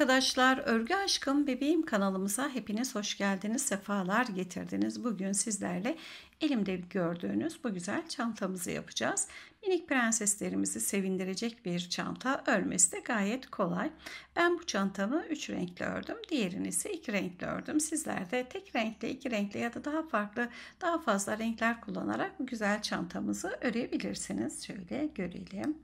arkadaşlar, Örgü Aşkım Bebeğim kanalımıza hepiniz hoş geldiniz, sefalar getirdiniz. Bugün sizlerle elimde gördüğünüz bu güzel çantamızı yapacağız. Minik prenseslerimizi sevindirecek bir çanta. Örmesi de gayet kolay. Ben bu çantamı 3 renkli ördüm. Diğerini ise 2 renkli ördüm. Sizler de tek renkli, iki renkli ya da daha farklı, daha fazla renkler kullanarak bu güzel çantamızı örebilirsiniz. Şöyle görelim.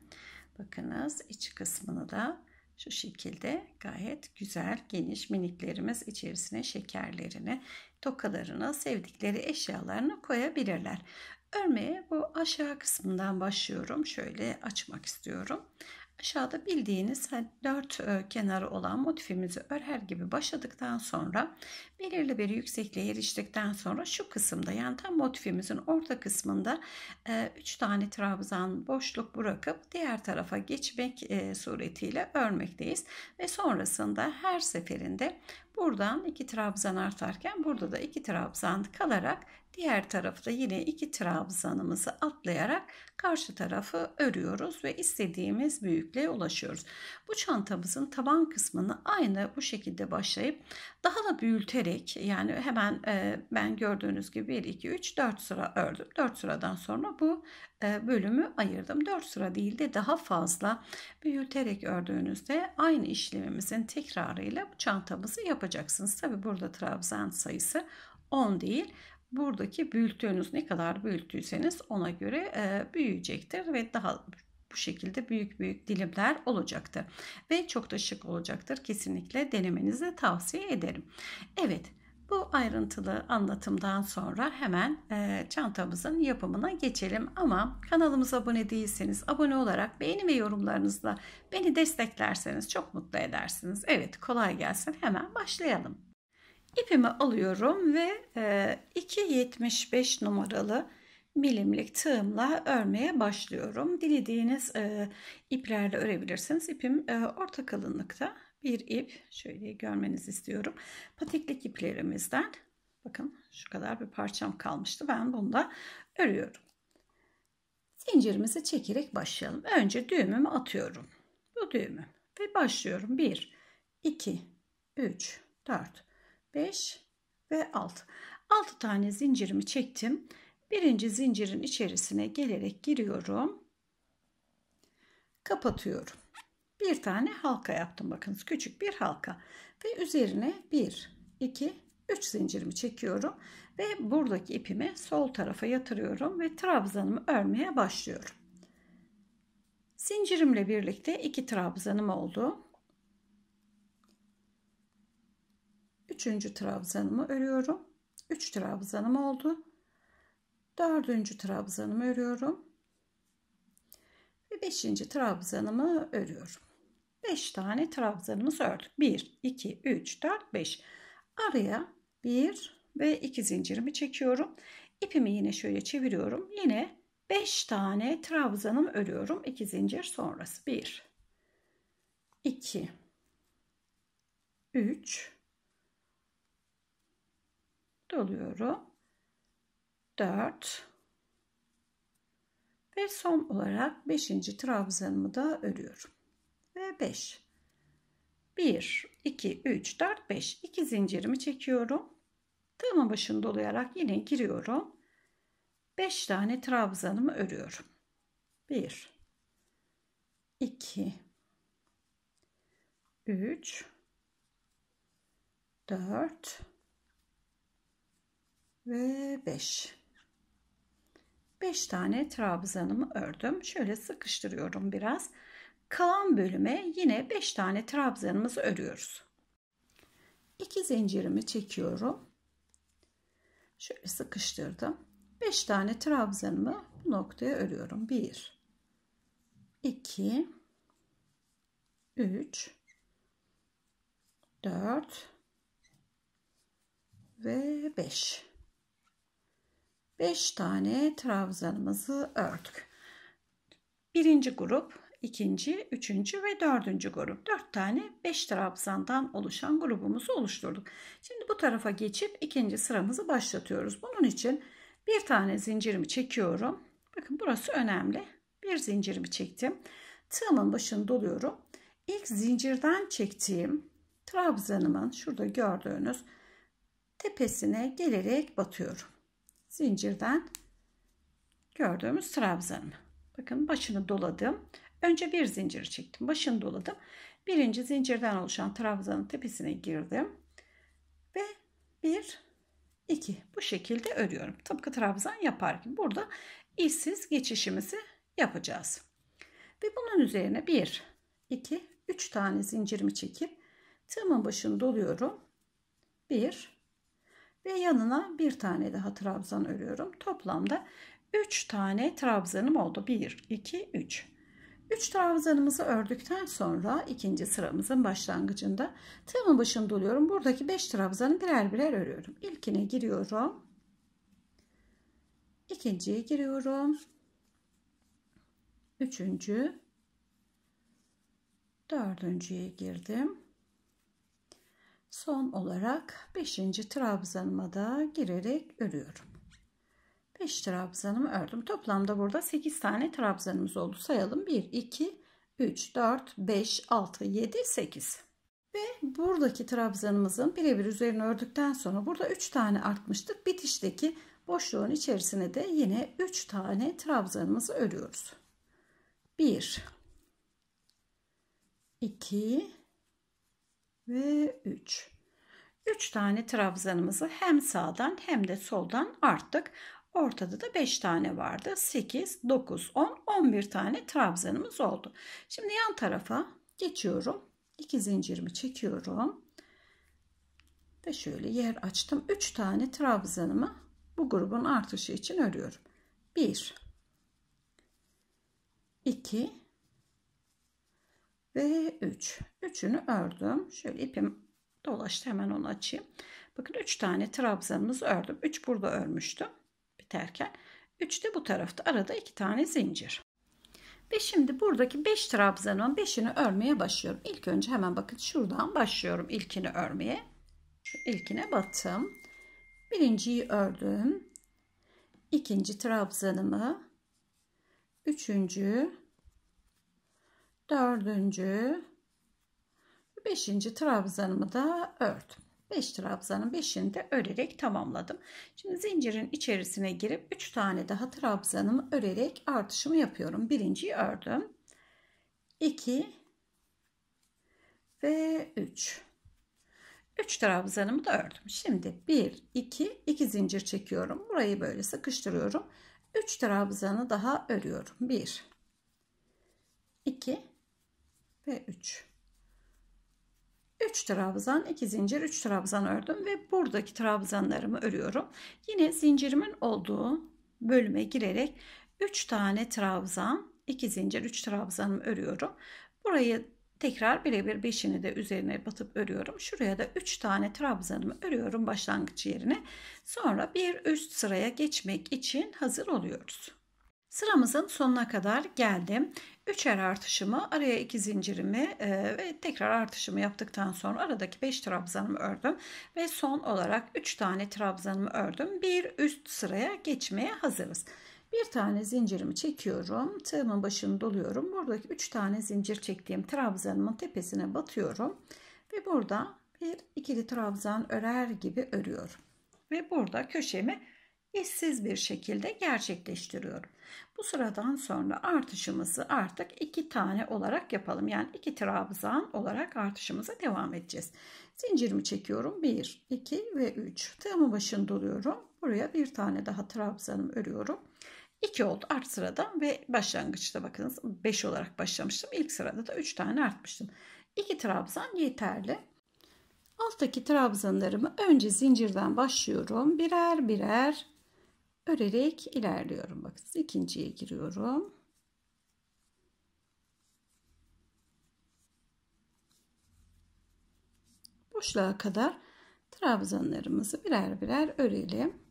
Bakınız iç kısmını da şu şekilde gayet güzel geniş miniklerimiz içerisine şekerlerini, tokalarını, sevdikleri eşyalarını koyabilirler. Örmeye bu aşağı kısmından başlıyorum. Şöyle açmak istiyorum. Aşağıda bildiğiniz dört e, kenarı olan motifimizi örher gibi başladıktan sonra Belirli bir yüksekliğe eriştikten sonra şu kısımda yani tam motifimizin orta kısmında 3 e, tane trabzan boşluk bırakıp diğer tarafa geçmek e, suretiyle örmekteyiz. Ve sonrasında her seferinde buradan 2 trabzan artarken burada da 2 trabzan kalarak Diğer tarafta yine iki trabzanımızı atlayarak karşı tarafı örüyoruz ve istediğimiz büyüklüğe ulaşıyoruz. Bu çantamızın taban kısmını aynı bu şekilde başlayıp daha da büyüterek direkt yani hemen e, ben gördüğünüz gibi 1, 2, 3, 4 sıra ördüm. 4 sıradan sonra bu e, bölümü ayırdım. 4 sıra değil de daha fazla büyüterek ördüğünüzde aynı işlemimizin tekrarıyla bu çantamızı yapacaksınız. Tabi burada trabzan sayısı 10 değil buradaki büyüttüğünüz ne kadar büyüttüyseniz ona göre e, büyüyecektir ve daha bu şekilde büyük büyük dilimler olacaktır. Ve çok da şık olacaktır. Kesinlikle denemenizi tavsiye ederim. Evet bu ayrıntılı anlatımdan sonra hemen e, çantamızın yapımına geçelim. Ama kanalımıza abone değilseniz abone olarak beğeni ve yorumlarınızla beni desteklerseniz çok mutlu edersiniz. Evet kolay gelsin hemen başlayalım. İpimi alıyorum ve e, 2.75 numaralı milimlik tığımla örmeye başlıyorum. Dilediğiniz e, iplerle örebilirsiniz. İpim e, orta kalınlıkta bir ip. Şöyle görmenizi istiyorum. Patiklik iplerimizden bakın şu kadar bir parçam kalmıştı. Ben bunu da örüyorum. Zincirimizi çekerek başlayalım. Önce düğümümü atıyorum. Bu düğümü ve başlıyorum. 1, 2, 3, 4, 5 ve 6. 6 tane zincirimi çektim. Birinci zincirin içerisine gelerek giriyorum. Kapatıyorum. Bir tane halka yaptım bakınız küçük bir halka ve üzerine 1 2 3 zincirimi çekiyorum ve buradaki ipimi sol tarafa yatırıyorum ve trabzanımı örmeye başlıyorum. Zincirimle birlikte iki trabzanım oldu. Üçüncü trabzanımı örüyorum. Üç trabzanım oldu dördüncü trabzanımı örüyorum ve beşinci trabzanımı örüyorum 5 tane trabzanımızı ördük 1 2 3 4 5 araya 1 ve 2 zincirimi çekiyorum ipimi yine şöyle çeviriyorum yine 5 tane trabzanım örüyorum 2 zincir sonrası 1 2 3 doluyorum 4 ve son olarak 5. trabzanımı da örüyorum. Ve 5. 1, 2, 3, 4, 5. 2 zincirimi çekiyorum. Tığımın başını dolayarak yine giriyorum. 5 tane trabzanımı örüyorum. 1, 2, 3, 4 ve 5. 5 tane trabzanımı ördüm. Şöyle sıkıştırıyorum biraz. Kalan bölüme yine 5 tane trabzanımızı örüyoruz. 2 zincirimi çekiyorum. Şöyle sıkıştırdım. 5 tane trabzanımı bu noktaya örüyorum. 1 2 3 4 ve 5 5 tane trabzanımızı ördük. Birinci grup, ikinci, üçüncü ve dördüncü grup. Dört tane beş trabzandan oluşan grubumuzu oluşturduk. Şimdi bu tarafa geçip ikinci sıramızı başlatıyoruz. Bunun için bir tane zincirimi çekiyorum. Bakın burası önemli. Bir zincirimi çektim. Tığımın başını doluyorum. İlk zincirden çektiğim trabzanımın şurada gördüğünüz tepesine gelerek batıyorum zincirden gördüğümüz trabzanım. Bakın başını doladım. Önce bir zincir çektim. Başını doladım. Birinci zincirden oluşan trabzanın tepesine girdim. Ve bir, iki. Bu şekilde örüyorum. Tıpkı trabzan yaparken Burada işsiz geçişimizi yapacağız. Ve bunun üzerine bir, iki, üç tane zincirimi çekip tığımın başını doluyorum. Bir, ve yanına bir tane daha trabzan örüyorum. Toplamda 3 tane trabzanım oldu. 1, 2, 3. 3 trabzanımızı ördükten sonra ikinci sıramızın başlangıcında tığımın başını doluyorum. Buradaki 5 trabzanı birer birer örüyorum. İlkine giriyorum. İkinciye giriyorum. Üçüncü. Dördüncüye girdim. Son olarak 5. trabzanıma da girerek örüyorum. 5 trabzanımı ördüm. Toplamda burada 8 tane trabzanımız oldu. Sayalım. 1, 2, 3, 4, 5, 6, 7, 8. Ve buradaki trabzanımızın birebir üzerine ördükten sonra burada 3 tane artmıştık. Bitişteki boşluğun içerisine de yine 3 tane trabzanımızı örüyoruz. 1, 2, ve 3. 3 tane trabzanımızı hem sağdan hem de soldan arttık. Ortada da 5 tane vardı. 8, 9, 10, 11 tane trabzanımız oldu. Şimdi yan tarafa geçiyorum. 2 zincirimi çekiyorum. Ve şöyle yer açtım. 3 tane trabzanımı bu grubun artışı için örüyorum. 1 2 ve 3. Üçünü ördüm. Şöyle ipim dolaştı hemen onu açayım. Bakın 3 tane trabzanımızı ördüm. 3 burada örmüştüm biterken. 3 de bu tarafta arada 2 tane zincir. Ve şimdi buradaki 5 trabzanın 5'ini örmeye başlıyorum. İlk önce hemen bakın şuradan başlıyorum ilkini örmeye. İlkine battım. Birinciyi ördüm. İkinci trabzanımı. Üçüncü dördüncü, beşinci trabzanımı da ördüm. Beş trabzanın beşini de örerek tamamladım. Şimdi zincirin içerisine girip üç tane daha trabzanımı örerek artışımı yapıyorum. Birinciyi ördüm. 2 ve üç. Üç trabzanımı da ördüm. Şimdi bir, iki, iki zincir çekiyorum. Burayı böyle sıkıştırıyorum. Üç trabzanı daha örüyorum. 1, 2, ve 3. 3 trabzan 2 zincir 3 trabzan ördüm ve buradaki trabzanlarımı örüyorum. Yine zincirimin olduğu bölüme girerek 3 tane trabzan 2 zincir 3 trabzanımı örüyorum. Burayı tekrar birebir 5'ini de üzerine batıp örüyorum. Şuraya da 3 tane trabzanımı örüyorum başlangıç yerine. Sonra bir üst sıraya geçmek için hazır oluyoruz. Sıramızın sonuna kadar geldim. Üçer artışımı araya iki zincirimi e, ve tekrar artışımı yaptıktan sonra aradaki beş trabzanımı ördüm. Ve son olarak üç tane trabzanımı ördüm. Bir üst sıraya geçmeye hazırız. Bir tane zincirimi çekiyorum. Tığımın başını doluyorum. Buradaki üç tane zincir çektiğim trabzanımın tepesine batıyorum. Ve burada bir ikili trabzan örer gibi örüyorum. Ve burada köşemi eşsiz bir şekilde gerçekleştiriyorum. Bu sıradan sonra artışımızı artık iki tane olarak yapalım. Yani iki trabzan olarak artışımıza devam edeceğiz. Zincirimi çekiyorum. 1, 2 ve 3. Tığımın başını doluyorum. Buraya bir tane daha trabzanımı örüyorum. 2 oldu art sırada ve başlangıçta bakınız 5 olarak başlamıştım. İlk sırada da 3 tane artmıştım. 2 trabzan yeterli. Alttaki trabzanlarımı önce zincirden başlıyorum. Birer birer örerek ilerliyorum. Bakın ikinciye giriyorum. Boşluğa kadar trabzanlarımızı birer birer örelim.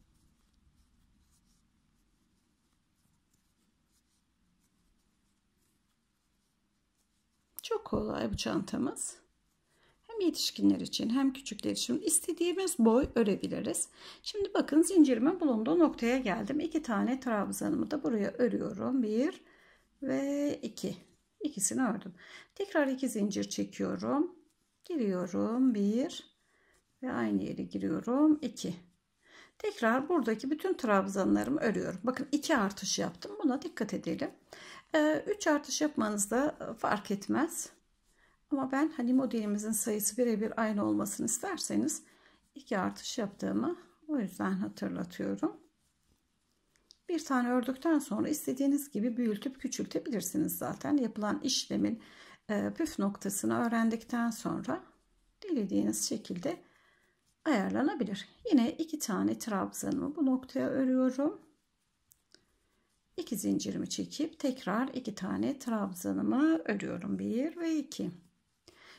Çok kolay bu çantamız. Hem yetişkinler için hem küçükler için istediğimiz boy örebiliriz. Şimdi bakın zincirimin bulunduğu noktaya geldim. İki tane trabzanımı da buraya örüyorum. Bir ve iki. İkisini ördüm. Tekrar iki zincir çekiyorum. Giriyorum. Bir ve aynı yere giriyorum. iki. Tekrar buradaki bütün trabzanlarımı örüyorum. Bakın iki artış yaptım. Buna dikkat edelim. Ee, üç artış yapmanız da fark etmez. Ama ben hani modelimizin sayısı birebir aynı olmasını isterseniz iki artış yaptığımı o yüzden hatırlatıyorum. Bir tane ördükten sonra istediğiniz gibi büyütüp küçültebilirsiniz zaten. Yapılan işlemin e, püf noktasını öğrendikten sonra dilediğiniz şekilde ayarlanabilir. Yine iki tane trabzanımı bu noktaya örüyorum. İki zincirimi çekip tekrar iki tane trabzanımı örüyorum. Bir ve iki.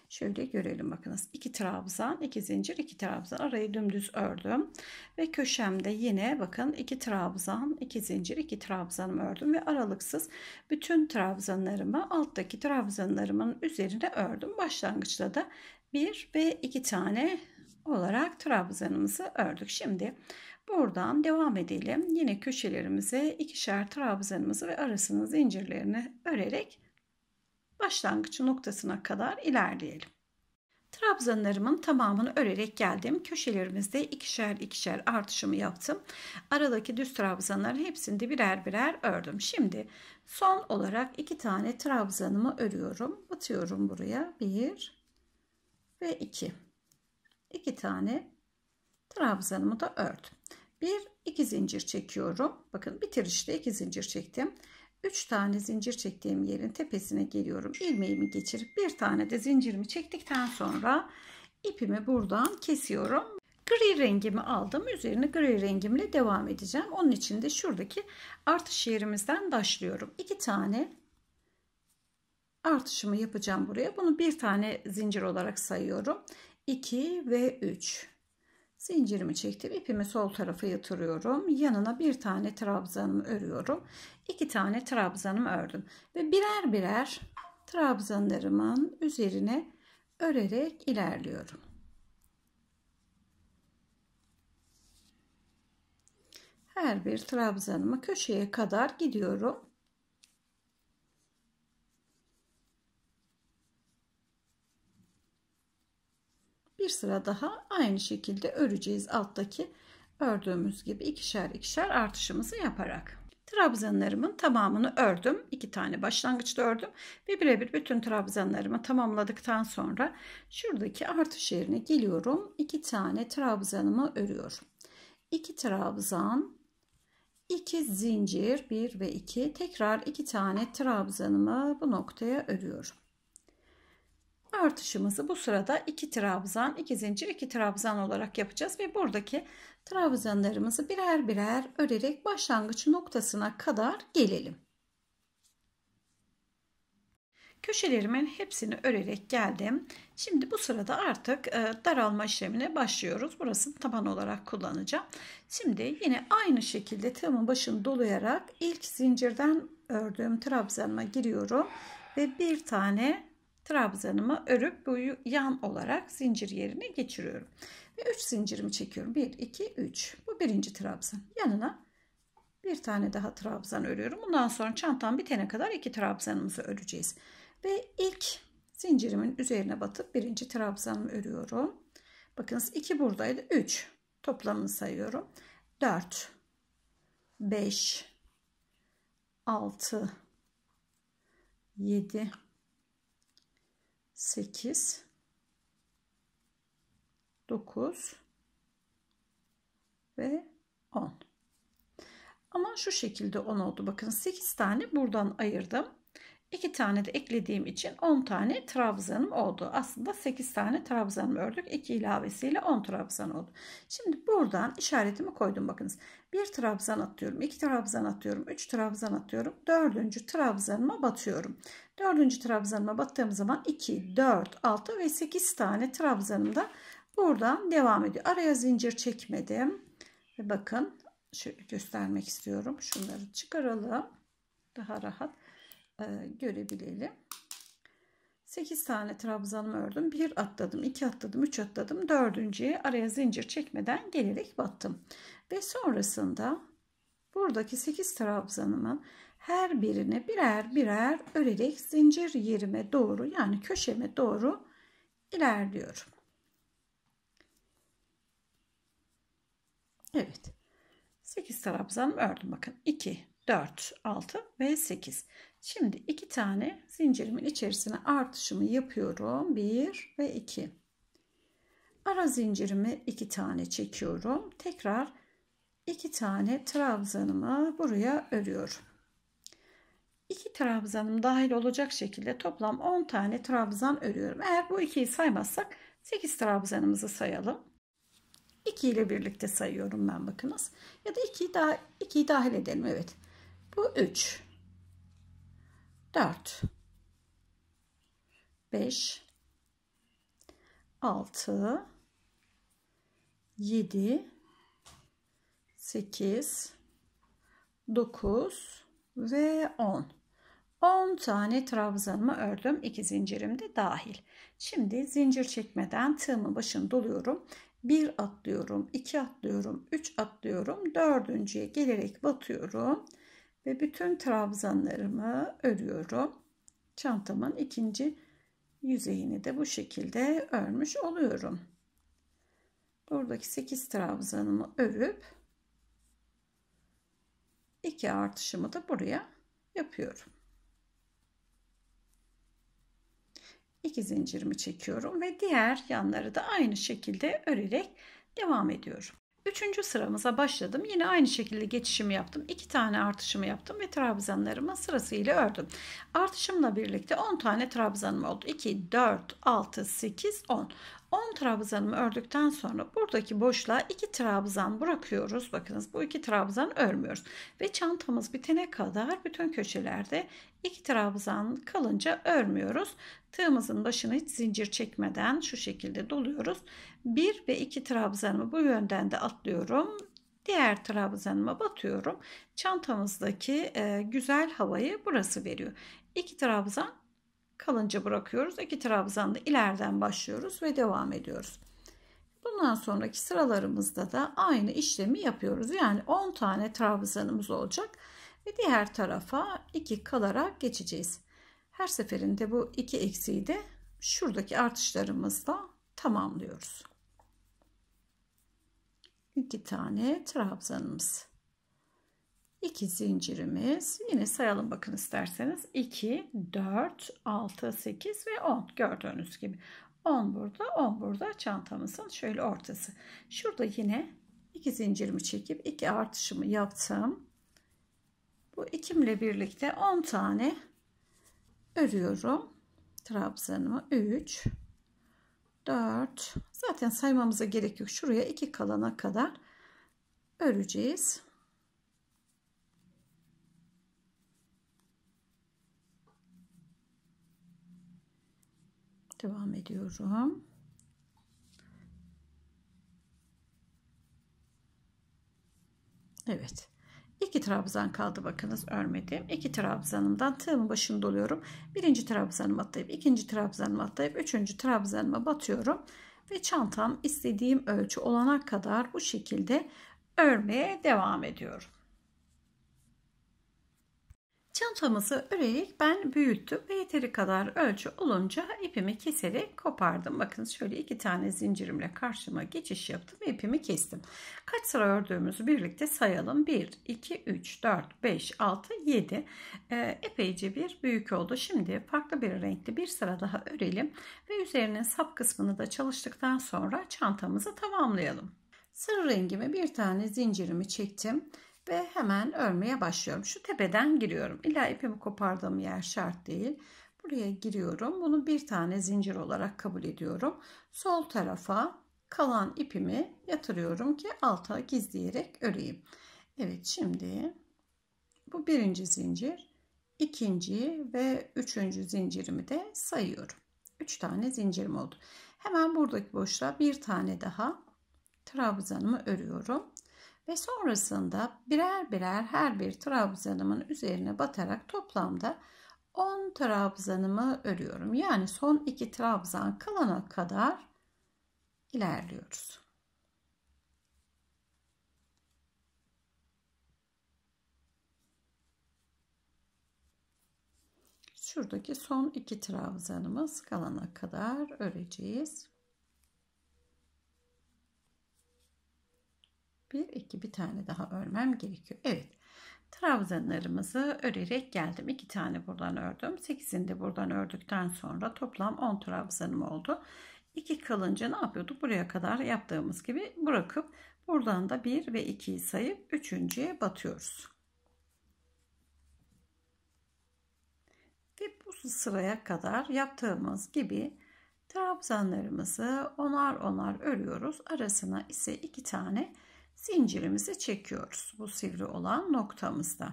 Şöyle görelim bakınız. 2 trabzan, 2 zincir, 2 trabzan. Arayı dümdüz ördüm. Ve köşemde yine bakın 2 trabzan, 2 zincir, 2 trabzan ördüm. Ve aralıksız bütün trabzanlarımı alttaki trabzanlarımın üzerine ördüm. Başlangıçta da 1 ve 2 tane olarak trabzanımızı ördük. Şimdi buradan devam edelim. Yine köşelerimize ikişer trabzanımızı ve arasını zincirlerini örerek başlangıç noktasına kadar ilerleyelim. Trabzanlarımın tamamını örerek geldim. Köşelerimizde ikişer ikişer artışımı yaptım. Aradaki düz trabzanların hepsini de birer birer ördüm. Şimdi son olarak iki tane trabzanımı örüyorum. Batıyorum buraya. Bir ve iki. İki tane trabzanımı da ördüm. Bir iki zincir çekiyorum. Bakın bitirişte iki zincir çektim. 3 tane zincir çektiğim yerin tepesine geliyorum. İlmeğimi geçirip bir tane de zincirimi çektikten sonra ipimi buradan kesiyorum. Gri rengimi aldım. Üzerine gri rengimle devam edeceğim. Onun için de şuradaki artış yerimizden başlıyorum. 2 tane artışımı yapacağım buraya. Bunu bir tane zincir olarak sayıyorum. 2 ve 3. Zincirimi çektim. ipimi sol tarafa yatırıyorum. Yanına bir tane trabzanımı örüyorum. iki tane trabzanımı ördüm. Ve birer birer trabzanlarımın üzerine örerek ilerliyorum. Her bir trabzanımı köşeye kadar gidiyorum. bir sıra daha aynı şekilde öreceğiz alttaki ördüğümüz gibi ikişer ikişer artışımızı yaparak. Trabzanlarımın tamamını ördüm. iki tane başlangıçta ördüm ve birebir bütün trabzanlarımı tamamladıktan sonra şuradaki artış yerine geliyorum. iki tane trabzanımı örüyorum. 2 trabzan, 2 zincir 1 ve 2 tekrar 2 tane trabzanımı bu noktaya örüyorum artışımızı bu sırada 2 trabzan, 2 zincir, 2 trabzan olarak yapacağız ve buradaki trabzanlarımızı birer birer örerek başlangıç noktasına kadar gelelim. Köşelerimin hepsini örerek geldim. Şimdi bu sırada artık e, daralma işlemine başlıyoruz. Burasını taban olarak kullanacağım. Şimdi yine aynı şekilde tığımın başını dolayarak ilk zincirden ördüğüm trabzanıma giriyorum ve bir tane trabzanımı örüp bu yan olarak zincir yerine geçiriyorum. Ve 3 zincirimi çekiyorum. 1, 2, 3. Bu birinci trabzan. Yanına bir tane daha trabzan örüyorum. Bundan sonra çantam bitene kadar iki trabzanımızı öreceğiz. Ve ilk zincirimin üzerine batıp birinci trabzanımı örüyorum. Bakınız 2 buradaydı. 3 toplamını sayıyorum. 4 5 6 7 8 9 ve 10 ama şu şekilde 10 oldu bakın 8 tane buradan ayırdım 2 tane de eklediğim için 10 tane trabzanım oldu aslında 8 tane trabzanım ördük 2 ilavesiyle 10 trabzan oldu şimdi buradan işaretimi koydum bakınız bir trabzan atıyorum 2 trabzan atıyorum 3 trabzan atıyorum 4. trabzanıma batıyorum Dördüncü trabzanıma battığım zaman 2, 4, 6 ve 8 tane trabzanım da buradan devam ediyor. Araya zincir çekmedim. Ve bakın şöyle göstermek istiyorum. Şunları çıkaralım. Daha rahat e, görebilelim. 8 tane trabzanımı ördüm. 1 atladım, 2 atladım, 3 atladım. Dördüncüye araya zincir çekmeden gelerek battım. Ve sonrasında buradaki 8 trabzanımın her birini birer birer örerek zincir yerime doğru yani köşeme doğru ilerliyorum. Evet. 8 trabzanımı ördüm bakın. 2, 4, 6 ve 8. Şimdi iki tane zincirimin içerisine artışımı yapıyorum. 1 ve 2. Ara zincirimi iki tane çekiyorum. Tekrar iki tane trabzanımı buraya örüyorum. 2 trabzanım dahil olacak şekilde toplam 10 tane trabzan örüyorum. Eğer bu 2'yi saymazsak 8 trabzanımızı sayalım. 2 ile birlikte sayıyorum ben bakınız. Ya da 2'yi daha 2'yi dahil edelim evet. Bu 3 4 5 6 7 8 9 ve 10. 10 tane trabzanımı ördüm. 2 zincirim de dahil. Şimdi zincir çekmeden tığımın başını doluyorum. 1 atlıyorum, 2 atlıyorum, 3 atlıyorum. 4.ye gelerek batıyorum ve bütün trabzanlarımı örüyorum. Çantamın ikinci yüzeyini de bu şekilde örmüş oluyorum. Buradaki 8 trabzanımı örüp 2 artışımı da buraya yapıyorum. İki zincirimi çekiyorum ve diğer yanları da aynı şekilde örerek devam ediyorum. Üçüncü sıramıza başladım. Yine aynı şekilde geçişimi yaptım. İki tane artışımı yaptım ve trabzanlarımı sırasıyla ördüm. Artışımla birlikte 10 tane trabzanım oldu. 2, 4, 6, 8, 10. 10 trabzanımı ördükten sonra buradaki boşluğa 2 trabzan bırakıyoruz. Bakınız bu 2 trabzan örmüyoruz. Ve çantamız bitene kadar bütün köşelerde 2 trabzan kalınca örmüyoruz. Tığımızın başına hiç zincir çekmeden şu şekilde doluyoruz. 1 ve 2 trabzanımı bu yönden de atlıyorum. Diğer trabzanıma batıyorum. Çantamızdaki güzel havayı burası veriyor. 2 trabzan kalınca bırakıyoruz. İki trabzanda ileriden başlıyoruz ve devam ediyoruz. Bundan sonraki sıralarımızda da aynı işlemi yapıyoruz. Yani 10 tane trabzanımız olacak ve diğer tarafa 2 kalarak geçeceğiz. Her seferinde bu 2 eksiği de şuradaki artışlarımızla tamamlıyoruz. 2 tane trabzanımız. 2 zincirimiz. Yine sayalım bakın isterseniz. 2, 4, 6, 8 ve 10 gördüğünüz gibi. 10 burada, 10 burada çantamızın şöyle ortası. Şurada yine 2 zincirimi çekip 2 artışımı yaptım. Bu ikimle birlikte 10 tane örüyorum. Trabzanımı 3 4 zaten saymamıza gerek yok. Şuraya 2 kalana kadar öreceğiz. Devam ediyorum. Evet. iki trabzan kaldı bakınız örmedim. İki trabzanımdan tığımın başını doluyorum. Birinci trabzanımı atlayıp ikinci trabzanımı atlayıp üçüncü trabzanıma batıyorum. Ve çantam istediğim ölçü olana kadar bu şekilde örmeye devam ediyorum. Çantamızı örerek ben büyüttüm ve yeteri kadar ölçü olunca ipimi keserek kopardım. Bakın şöyle iki tane zincirimle karşıma geçiş yaptım ve ipimi kestim. Kaç sıra ördüğümüzü birlikte sayalım. 1, 2, 3, 4, 5, 6, 7. epeyce bir büyük oldu. Şimdi farklı bir renkli bir sıra daha örelim ve üzerinin sap kısmını da çalıştıktan sonra çantamızı tamamlayalım. Sarı rengime bir tane zincirimi çektim ve hemen örmeye başlıyorum. Şu tepeden giriyorum. İlla ipimi kopardığım yer şart değil. Buraya giriyorum. Bunu bir tane zincir olarak kabul ediyorum. Sol tarafa kalan ipimi yatırıyorum ki alta gizleyerek öreyim. Evet şimdi bu birinci zincir. ikinci ve üçüncü zincirimi de sayıyorum. Üç tane zincirim oldu. Hemen buradaki boşluğa bir tane daha trabzanımı örüyorum ve sonrasında birer birer her bir trabzanımın üzerine batarak toplamda 10 trabzanımı örüyorum. Yani son 2 trabzan kalana kadar ilerliyoruz. Şuradaki son iki trabzanımız kalana kadar öreceğiz. bir 2 bir tane daha örmem gerekiyor. Evet trabzanlarımızı örerek geldim. iki tane buradan ördüm. sekizini de buradan ördükten sonra toplam 10 trabzanım oldu. İki kalınca ne yapıyorduk? Buraya kadar yaptığımız gibi bırakıp buradan da 1 ve 2'yi sayıp üçüncüye batıyoruz. Ve bu sıraya kadar yaptığımız gibi trabzanlarımızı onar onar örüyoruz. Arasına ise iki tane zincirimizi çekiyoruz bu sivri olan noktamızda.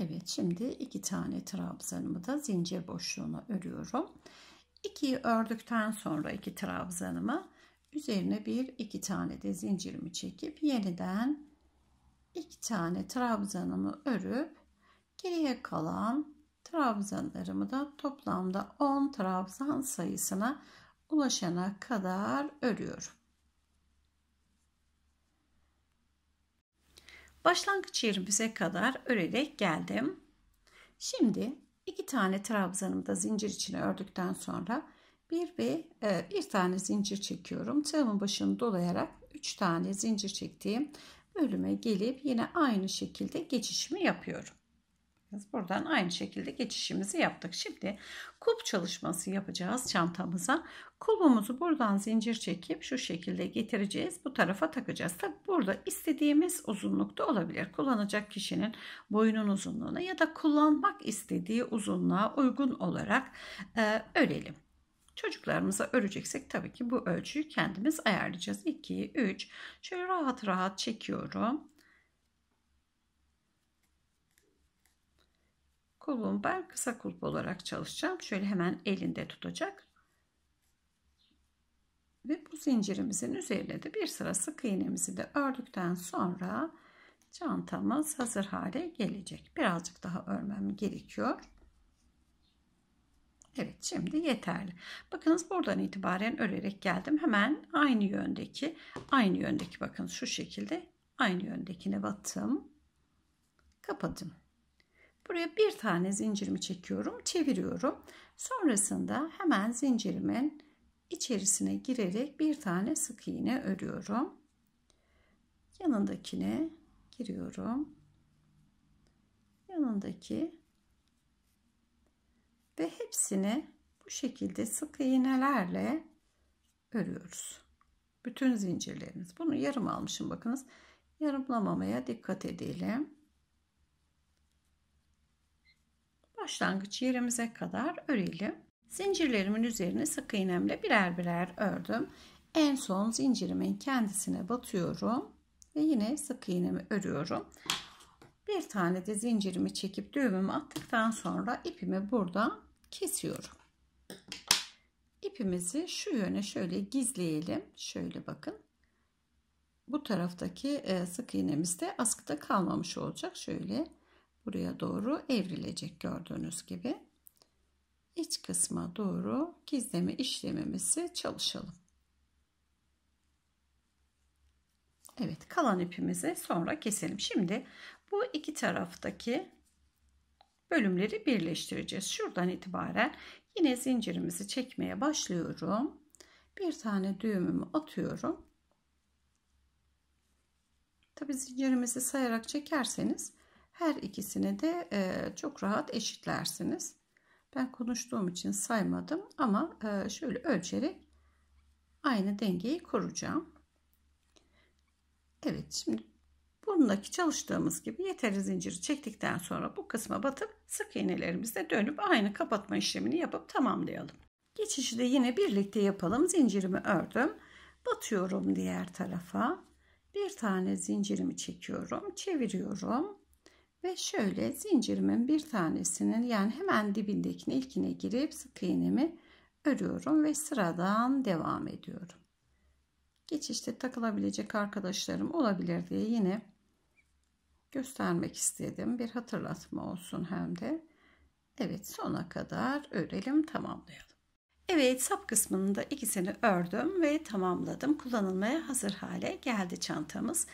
Evet şimdi iki tane trabzanımı da zincir boşluğuna örüyorum. İkiyi ördükten sonra iki trabzanımı üzerine bir iki tane de zincirimi çekip yeniden iki tane trabzanımı örüp geriye kalan trabzanlarımı da toplamda 10 trabzan sayısına ulaşana kadar örüyorum. Başlangıç yerimize kadar örerek geldim. Şimdi iki tane trabzanımı da zincir içine ördükten sonra bir ve e, bir tane zincir çekiyorum. Tığımın başını dolayarak 3 tane zincir çektiğim bölüme gelip yine aynı şekilde geçişimi yapıyorum. Biz buradan aynı şekilde geçişimizi yaptık. Şimdi kulp çalışması yapacağız çantamıza. Kulbumuzu buradan zincir çekip şu şekilde getireceğiz. Bu tarafa takacağız. Tabi burada istediğimiz uzunlukta olabilir. Kullanacak kişinin boyunun uzunluğuna ya da kullanmak istediği uzunluğa uygun olarak e, örelim. Çocuklarımıza öreceksek tabii ki bu ölçüyü kendimiz ayarlayacağız. 2, 3 şöyle rahat rahat çekiyorum. Kulbum ben kısa kulp olarak çalışacağım. Şöyle hemen elinde tutacak. Ve bu zincirimizin üzerine de bir sıra sık iğnemizi de ördükten sonra çantamız hazır hale gelecek. Birazcık daha örmem gerekiyor. Evet şimdi yeterli. Bakınız buradan itibaren örerek geldim. Hemen aynı yöndeki aynı yöndeki bakın şu şekilde aynı yöndekine battım. Kapadım. Buraya bir tane zincirimi çekiyorum, çeviriyorum. Sonrasında hemen zincirimin içerisine girerek bir tane sık iğne örüyorum. Yanındakine giriyorum. Yanındaki ve hepsini bu şekilde sık iğnelerle örüyoruz. Bütün zincirlerimiz. Bunu yarım almışım bakınız. Yarımlamamaya dikkat edelim. başlangıç yerimize kadar örelim. Zincirlerimin üzerine sık iğnemle birer birer ördüm. En son zincirimin kendisine batıyorum ve yine sık iğnemi örüyorum. Bir tane de zincirimi çekip düğümümü attıktan sonra ipimi buradan kesiyorum. İpimizi şu yöne şöyle gizleyelim. Şöyle bakın. Bu taraftaki e, sık iğnemiz de askıda kalmamış olacak. Şöyle buraya doğru evrilecek gördüğünüz gibi. İç kısma doğru gizleme işlemimizi çalışalım. Evet kalan ipimizi sonra keselim. Şimdi bu iki taraftaki bölümleri birleştireceğiz. Şuradan itibaren yine zincirimizi çekmeye başlıyorum. Bir tane düğümümü atıyorum. Tabi zincirimizi sayarak çekerseniz her ikisini de e, çok rahat eşitlersiniz. Ben konuştuğum için saymadım ama e, şöyle ölçerek aynı dengeyi kuracağım. Evet şimdi bundaki çalıştığımız gibi yeterli zinciri çektikten sonra bu kısma batıp sık iğnelerimizle dönüp aynı kapatma işlemini yapıp tamamlayalım. Geçişi de yine birlikte yapalım. Zincirimi ördüm. Batıyorum diğer tarafa. Bir tane zincirimi çekiyorum. Çeviriyorum. Ve şöyle zincirimin bir tanesinin yani hemen dibindekini ilkine girip sık iğnemi örüyorum ve sıradan devam ediyorum. Geçişte takılabilecek arkadaşlarım olabilir diye yine göstermek istedim. Bir hatırlatma olsun hem de. Evet sona kadar örelim tamamlayalım. Evet sap kısmını da ikisini ördüm ve tamamladım. Kullanılmaya hazır hale geldi çantamız.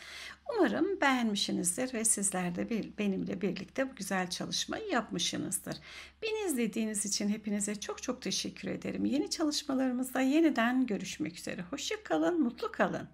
Umarım beğenmişsinizdir ve sizler de bir, benimle birlikte bu güzel çalışmayı yapmışsınızdır. Beni izlediğiniz için hepinize çok çok teşekkür ederim. Yeni çalışmalarımızda yeniden görüşmek üzere. Hoşça kalın, mutlu kalın.